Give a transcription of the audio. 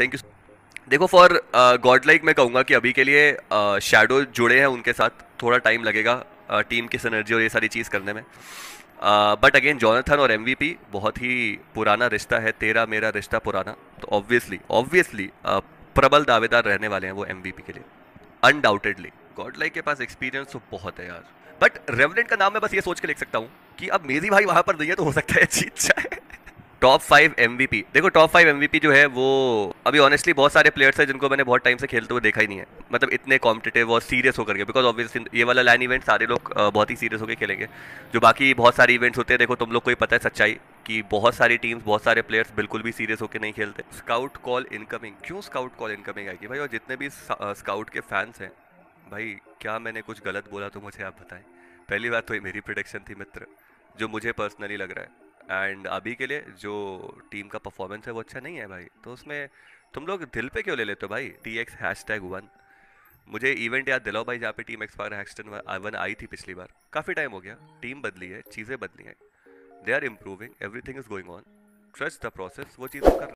thank you देखो for God like मैं कहूँगा कि अभी के लिए शेडो uh, जुड़े हैं उनके साथ थोड़ा टाइम लगेगा टीम uh, की सनर्जी और ये सारी चीज़ करने में बट अगेन जॉनथन और एम बहुत ही पुराना रिश्ता है तेरा मेरा रिश्ता पुराना तो ऑब्वियसली ऑब्वियसली uh, प्रबल दावेदार रहने वाले हैं वो एम के लिए अनडाउटेडली गॉड लाइक के पास एक्सपीरियंस तो बहुत है यार बट रेवलेंट का नाम मैं बस ये सोच के लिख सकता हूँ कि अब मेरी भाई वहाँ पर नहीं है तो हो सकता है जीत जाए टॉप फाइव एम देखो टॉप फाइव एम जो है वो अभी ऑनेस्टली बहुत सारे प्लेयर्स हैं जिनको मैंने बहुत टाइम से खेलते हुए देखा ही नहीं है मतलब इतने कॉम्पिटेटिव और सीरियस होकर के बिकॉज ऑब्वियसली ये वाला लाइन इवेंट सारे लोग बहुत ही सीरियस होकर खेलेंगे जो बाकी बहुत सारे इवेंट्स होते हैं देखो तुम लोग को ही पता है सच्चाई कि बहुत सारी टीम्स बहुत सारे प्लेयर्स बिल्कुल भी सीरियस होकर नहीं खेलते स्काउट कॉल इनकमिंग क्यों स्काउट कॉल इनकमिंग आएगी भाई और जितने भी स्काउट के फैंस हैं भाई क्या मैंने कुछ गलत बोला तो मुझे आप बताएं पहली बात तो मेरी प्रोडक्शन थी मित्र जो मुझे पर्सनली लग रहा है एंड अभी के लिए जो टीम का परफॉर्मेंस है वो अच्छा नहीं है भाई तो उसमें तुम लोग दिल पे क्यों ले लेते हो भाई T X hashtag one मुझे इवेंट याद दिलाओ भाई जहाँ पे टीम एक्सपायर हैशटन वन आई थी पिछली बार काफ़ी टाइम हो गया टीम बदली है चीज़ें बदली हैं they are improving everything is going on trust the process वो चीज़ कर